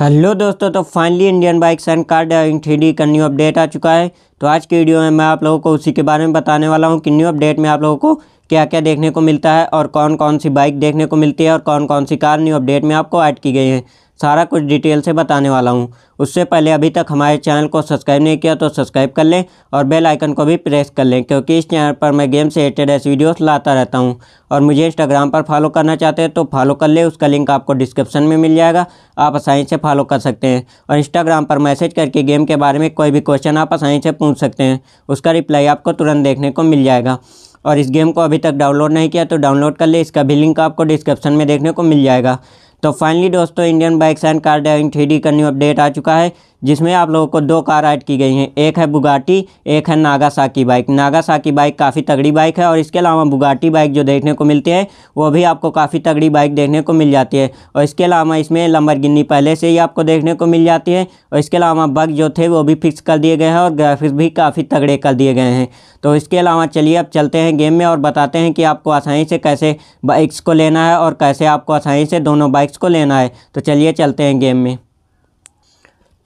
hello दोस्तों तो finally Indian bikes and car driving three का न्यू अपडेट आ चुका है तो आज की वीडियो में मैं आप लोगों को उसी के बारे में बताने वाला हूँ कि न्यू अपडेट में आप लोगों को क्या क्या देखने को मिलता है और कौन कौन सी बाइक देखने को मिलती है और कौन कौन सी कार न्यू अपडेट में आपको ऐड की गई है सारा कुछ डिटेल से बताने वाला हूँ उससे पहले अभी तक हमारे चैनल को सब्सक्राइब नहीं किया तो सब्सक्राइब कर लें और बेल आइकन को भी प्रेस कर लें क्योंकि इस चैनल पर मैं गेम से रिलेटेड ऐसी वीडियोस लाता रहता हूँ और मुझे इंस्टाग्राम पर फॉलो करना चाहते हैं तो फॉलो कर लें उसका लिंक आपको डिस्क्रिप्शन में मिल जाएगा आप आसानी से फॉलो कर सकते हैं और इंस्टाग्राम पर मैसेज करके गेम के बारे में कोई भी क्वेश्चन आप आसानी से पूछ सकते हैं उसका रिप्लाई आपको तुरंत देखने को मिल जाएगा और इस गेम को अभी तक डाउनलोड नहीं किया तो डाउनलोड कर ले इसका भी लिंक आपको डिस्क्रिप्शन में देखने को मिल जाएगा तो फाइनली दोस्तों Indian bikes and car driving three का न्यू अपडेट आ चुका है जिसमें आप लोगों को दो कार ऐड की गई हैं एक है बुगाटी एक है नागासाकी बाइक नागासाकी बाइक काफ़ी तगड़ी बाइक है और इसके अलावा बुगाटी बाइक जो देखने को मिलती है वो भी आपको काफ़ी तगड़ी बाइक देखने को मिल जाती है और इसके अलावा इसमें लंबरगिनी पहले से ही आपको देखने को मिल जाती है और इसके अलावा बग जो थे वो भी फिक्स कर दिए गए हैं और ग्राफिक्स भी काफ़ी तगड़े कर दिए गए हैं तो इसके अलावा चलिए अब चलते हैं गेम में और बताते हैं कि आपको आसानी से कैसे बाइक्स को लेना है और कैसे आपको आसानी से दोनों बाइक्स को लेना है तो चलिए चलते हैं गेम में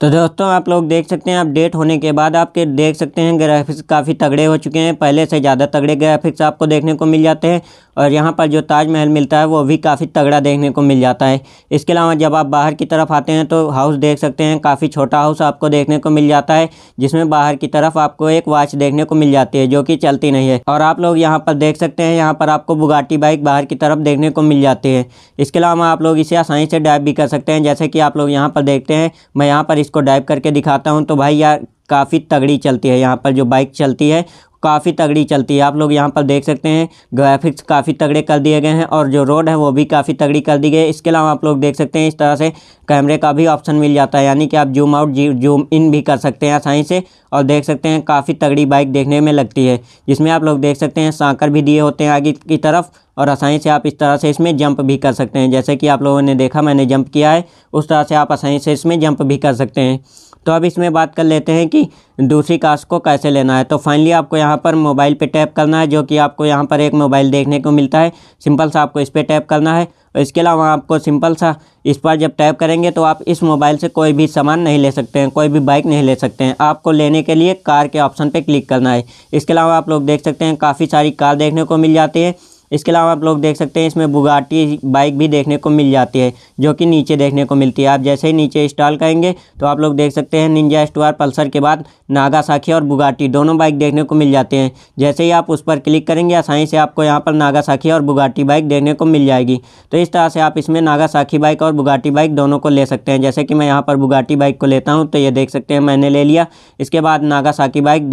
तो दोस्तों आप लोग देख सकते हैं अपडेट होने के बाद आपके देख सकते हैं ग्राफिक्स काफ़ी तगड़े हो चुके हैं पहले से ज़्यादा तगड़े ग्राफिक्स आपको देखने को मिल जाते हैं और यहाँ पर जो ताजमहल मिलता है वो भी काफ़ी तगड़ा देखने को मिल जाता है इसके अलावा जब आप बाहर की तरफ आते हैं तो हाउस देख सकते हैं काफ़ी छोटा हाउस आपको देखने को मिल जाता है जिसमें बाहर की तरफ आपको एक वॉच देखने को मिल जाती है जो कि चलती नहीं है और आप लोग यहाँ पर देख सकते हैं यहाँ पर आपको बुगाटी बाइक बाहर की तरफ देखने को मिल जाती है इसके अलावा आप लोग इसे आसानी से ड्राइव भी कर सकते हैं जैसे कि आप लोग यहाँ पर देखते हैं मैं यहाँ पर इस इसको डाइव करके दिखाता हूँ तो भाई यार काफ़ी तगड़ी चलती है यहाँ पर जो बाइक चलती है काफ़ी तगड़ी चलती है आप लोग यहाँ पर देख सकते हैं ग्राफिक्स काफ़ी तगड़े कर दिए गए हैं और जो रोड है वो भी काफ़ी तगड़ी कर दी गई है इसके अलावा आप लोग देख सकते हैं इस तरह से कैमरे का भी ऑप्शन मिल जाता है यानी कि आप जूम आउट जूम इन भी कर सकते हैं आसानी से और देख सकते हैं काफ़ी तगड़ी बाइक देखने में लगती है जिसमें आप लोग देख सकते हैं सांकर भी दिए होते हैं आगे की तरफ और आसानी से आप इस तरह से इसमें जंप भी कर सकते हैं जैसे कि आप लोगों ने देखा मैंने जंप किया है उस तरह से आप आसानी से इसमें जंप भी कर सकते हैं तो अब इसमें बात कर लेते हैं कि दूसरी कास्ट को कैसे लेना है तो फाइनली आपको यहाँ पर मोबाइल पे टैप करना है जो कि आपको यहाँ पर एक मोबाइल देखने को मिलता है सिंपल सा आपको इस पर टैप करना है और इसके अलावा आपको सिंपल सा इस पर जब टैप करेंगे तो आप इस मोबाइल से कोई भी सामान नहीं ले सकते हैं कोई भी बाइक नहीं ले सकते हैं आपको लेने के लिए कार के ऑप्शन पर क्लिक करना है इसके अलावा आप लोग देख सकते हैं काफ़ी सारी कार देखने को मिल जाती है इसके अलावा आप लोग देख सकते हैं इसमें बुगाटी बाइक भी देखने को मिल जाती है जो कि नीचे देखने को मिलती है आप जैसे ही नीचे इंस्टॉल करेंगे तो आप लोग देख सकते हैं निंजा स्टोर पल्सर के बाद साखी और बुगाटी दोनों बाइक देखने को मिल जाते हैं जैसे ही आप उस पर क्लिक करेंगे आसानी से आपको यहाँ पर साखी और बुगाटी बाइक देखने को मिल जाएगी तो इस तरह से आप इसमें साखी बाइक और बुगाटी बाइक दोनों को ले सकते हैं जैसे कि मैं यहाँ पर बुगाटी बाइक को लेता हूँ तो ये देख सकते हैं मैंने ले लिया इसके बाद साखी बाइक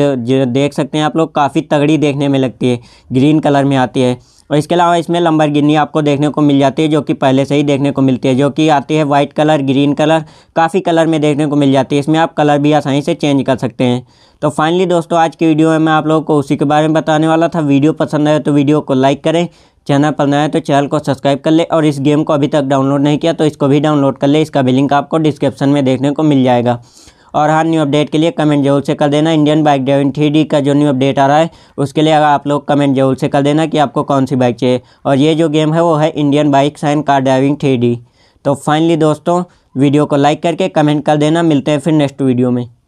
देख सकते हैं आप लोग काफ़ी तगड़ी देखने में लगती है ग्रीन कलर में आती है और इसके अलावा इसमें लंबर आपको देखने को मिल जाती है जो कि पहले से ही देखने को मिलती है जो कि आती है white colour green colour coffee colour में देखने को मिल जाती है इसमें आप कलर भी आसानी से चेंज कर सकते हैं तो फाइनली दोस्तों आज की वीडियो में मैं आप लोगों को उसी के बारे में बताने वाला था वीडियो पसंद आए तो वीडियो को लाइक करें चैनल पर नया है तो चैनल को सब्सक्राइब कर ले और इस गेम को अभी तक डाउनलोड नहीं किया तो इसको भी डाउनलोड कर ले इसका भी लिंक आपको डिस्क्रिप्शन में देखने को मिल जाएगा और हाँ न्यू अपडेट के लिए कमेंट जरूर से कर देना इंडियन बाइक ड्राइविंग थ्री का जो न्यू अपडेट आ रहा है उसके लिए अगर आप लोग कमेंट जरूर से कर देना कि आपको कौन सी बाइक चाहिए और ये जो गेम है वो है Indian bikes and car driving three तो फाइनली दोस्तों वीडियो को लाइक करके कमेंट कर देना मिलते हैं फिर नेक्स्ट वीडियो में